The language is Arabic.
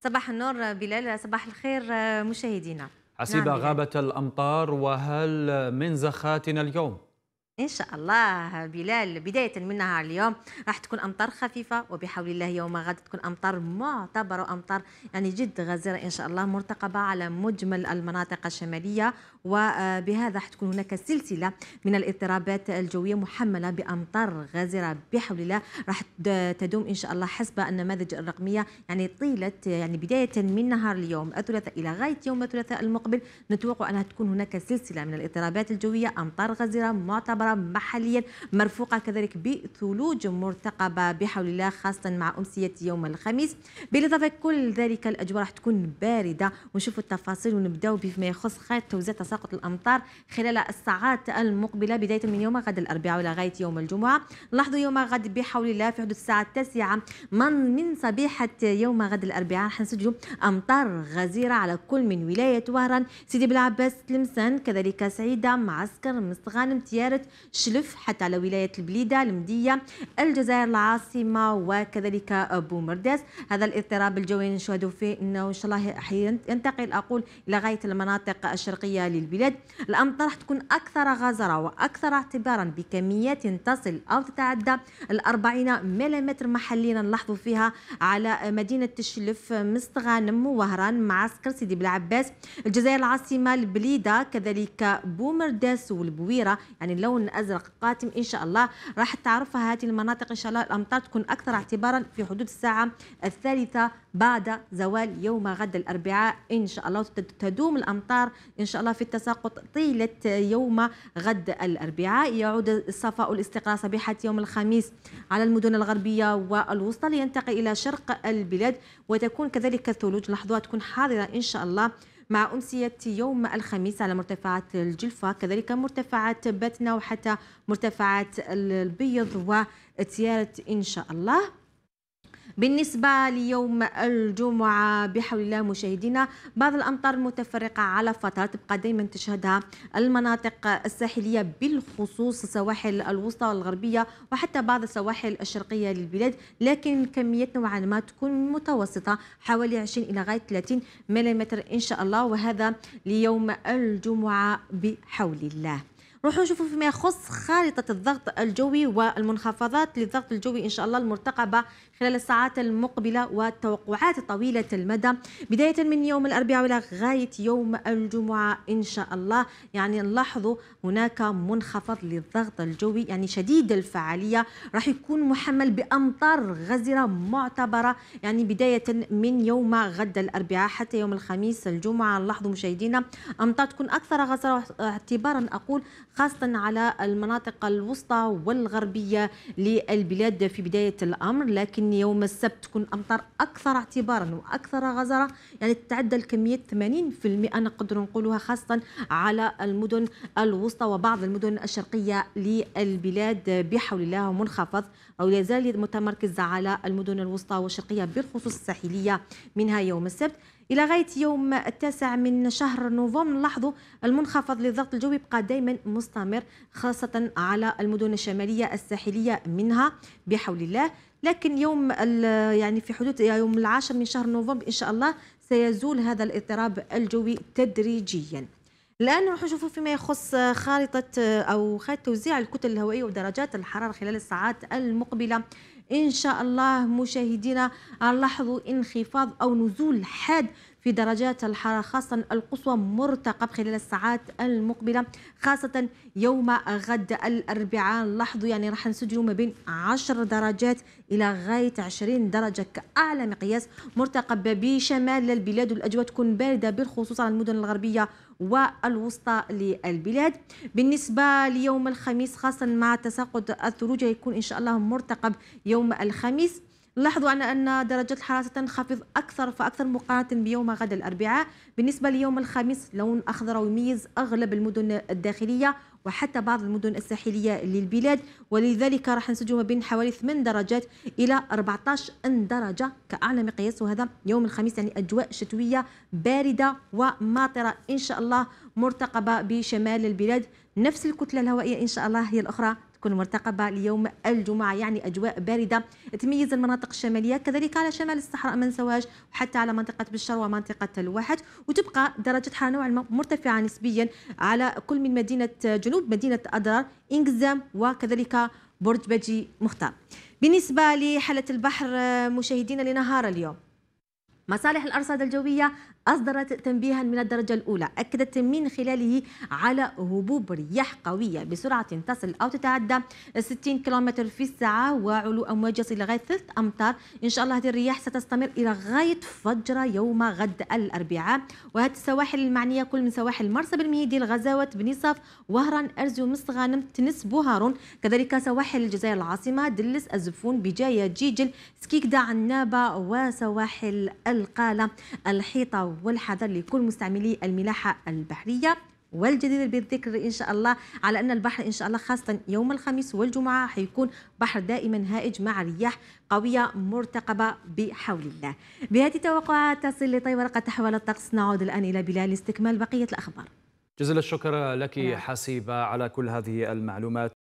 صباح النور بلال صباح الخير مشاهدينا حسب نعم غابة الأمطار وهل من زخاتنا اليوم؟ ان شاء الله بلال بدايه من نهار اليوم راح تكون امطار خفيفه وبحول الله يوم غد تكون امطار معتبره وامطار يعني جد غزيره ان شاء الله مرتقبه على مجمل المناطق الشماليه وبهذا راح تكون هناك سلسله من الاضطرابات الجويه محمله بامطار غزيره بحول الله راح تدوم ان شاء الله حسب النماذج الرقميه يعني طيله يعني بدايه من نهار اليوم الثلاثاء الى غايه يوم الثلاثاء المقبل نتوقع انها تكون هناك سلسله من الاضطرابات الجويه امطار غزيره معتبره الحراره محليا مرفوقة كذلك بثلوج مرتقبة بحول الله خاصة مع أمسية يوم الخميس بالإضافة كل ذلك الأجواء راح تكون باردة ونشوف التفاصيل ونبداو بما يخص خيط توزيع تساقط الأمطار خلال الساعات المقبلة بداية من يوم غد الأربعاء ولغاية يوم الجمعة لاحظوا يوم غد بحول الله في حدود الساعة التاسعة من من صبيحة يوم غد الأربعاء راح نسجلوا أمطار غزيرة على كل من ولاية وهران سيدي بلعباس تلمسان كذلك سعيدة معسكر مستغانم تيارت شلف حتى على ولاية البليدة المدية الجزائر العاصمة وكذلك بومرداس هذا الاضطراب الجوي نشهد فيه أنه إن شاء الله ينتقل أقول إلى غاية المناطق الشرقية للبلاد الأمطار تكون أكثر غزارة وأكثر اعتبارا بكميات تصل أو تتعدى الأربعين ملم محليا نلاحظ فيها على مدينة تشلف مستغانم وهران معسكر سيدي بلعباس الجزائر العاصمة البليدة كذلك بومرداس والبويرة يعني اللون الازرق ازرق قاتم ان شاء الله راح تعرفها هذه المناطق ان شاء الله الامطار تكون اكثر اعتبارا في حدود الساعه الثالثه بعد زوال يوم غد الاربعاء ان شاء الله تدوم الامطار ان شاء الله في التساقط طيله يوم غد الاربعاء يعود الصفاء والاستقرار صبيحه يوم الخميس على المدن الغربيه والوسطى لينتقل الى شرق البلاد وتكون كذلك الثلوج لحظات تكون حاضره ان شاء الله مع أمسية يوم الخميس على مرتفعات الجلفة كذلك مرتفعات بتنا وحتى مرتفعات البيض وتيارة إن شاء الله بالنسبة ليوم الجمعة بحول الله مشاهدينا بعض الأمطار متفرقة على فترة تبقى دائما تشهدها المناطق الساحلية بالخصوص السواحل الوسطى والغربية وحتى بعض السواحل الشرقية للبلاد لكن كمية نوعا ما تكون متوسطة حوالي 20 إلى غاية 30 ملم إن شاء الله وهذا ليوم الجمعة بحول الله نروحوا نشوفوا فيما يخص خارطة الضغط الجوي والمنخفضات للضغط الجوي إن شاء الله المرتقبة خلال الساعات المقبلة والتوقعات طويلة المدى بداية من يوم الأربعاء إلى غاية يوم الجمعة إن شاء الله يعني نلاحظوا هناك منخفض للضغط الجوي يعني شديد الفعالية راح يكون محمل بأمطار غزرة معتبرة يعني بداية من يوم غد الأربعاء حتى يوم الخميس الجمعة نلاحظوا مشاهدينا أمطار تكون أكثر غزرة اعتبارا أقول خاصة على المناطق الوسطى والغربية للبلاد في بداية الأمر لكن يوم السبت تكون الأمطار أكثر اعتبارا وأكثر غزارة يعني تتعدى الكمية 80% نقدر نقولها خاصة على المدن الوسطى وبعض المدن الشرقية للبلاد بحول الله منخفض أو لا متمركز على المدن الوسطى والشرقية بالخصوص الساحلية منها يوم السبت الى غايه يوم التاسع من شهر نوفمبر نلاحظوا المنخفض للضغط الجوي يبقى دائما مستمر خاصة على المدن الشمالية الساحلية منها بحول الله لكن يوم يعني في حدود يوم العاشر من شهر نوفمبر إن شاء الله سيزول هذا الاضطراب الجوي تدريجيا الان نروح نشوفوا فيما يخص خارطه او خارطه توزيع الكتل الهوائيه ودرجات الحراره خلال الساعات المقبله ان شاء الله مشاهدينا نلاحظ انخفاض او نزول حاد في درجات الحرارة خاصة القصوى مرتقب خلال الساعات المقبلة خاصة يوم غد الأربعاء لاحظوا يعني راح نسجلوا ما بين 10 درجات إلى غاية 20 درجة كأعلى مقياس مرتقب بشمال البلاد والأجواء تكون باردة بالخصوص على المدن الغربية والوسطى للبلاد بالنسبة ليوم الخميس خاصة مع تساقط الثلوج يكون إن شاء الله مرتقب يوم الخميس لاحظوا أن أن درجات الحرارة تنخفض أكثر فأكثر مقارنة بيوم غد الأربعاء بالنسبة ليوم الخميس لون أخضر ويميز أغلب المدن الداخلية وحتى بعض المدن الساحلية للبلاد ولذلك راح نسجل ما بين حوالي 8 درجات إلى 14 درجة كأعلى مقياس وهذا يوم الخميس يعني أجواء شتوية باردة وماطرة إن شاء الله مرتقبة بشمال البلاد نفس الكتلة الهوائية إن شاء الله هي الأخرى تكون مرتقبة ليوم الجمعة يعني أجواء باردة تميز المناطق الشمالية كذلك على شمال الصحراء ما سواج وحتى على منطقة بالشر ومنطقة الواحد وتبقى درجة حرارة نوعا ما مرتفعة نسبيا على كل من مدينة جنوب مدينة أدرار إنجزام وكذلك برج بجي مختار بالنسبة لحالة البحر مشاهدينا لنهار اليوم مصالح الأرصاد الجوية أصدرت تنبيها من الدرجة الأولى أكدت من خلاله على هبوب رياح قوية بسرعة تصل أو تتعدى 60 كيلومتر في الساعة وعلو أمواج يصل لغاية ثلث أمتار إن شاء الله هذه الرياح ستستمر إلى غاية فجر يوم غد الأربعاء وهذه السواحل المعنية كل من سواحل مرسى بالمهيدي الغزاوة بني صاف وهران أرزو مصر غانم تنس بوهارون كذلك سواحل الجزائر العاصمة دلس الزفون بجاية جيجل سكيكدا عنابة وسواحل القالة الحيطة والحذر لكل مستعملي الملاحة البحرية والجدير بالذكر ان شاء الله على ان البحر ان شاء الله خاصه يوم الخميس والجمعه حيكون بحر دائما هائج مع رياح قويه مرتقبه بحول الله. بهذه التوقعات تصل لطي ورقه تحول الطقس نعود الان الى بلال لاستكمال بقيه الاخبار. جزيل الشكر لك نعم. حسيبه على كل هذه المعلومات.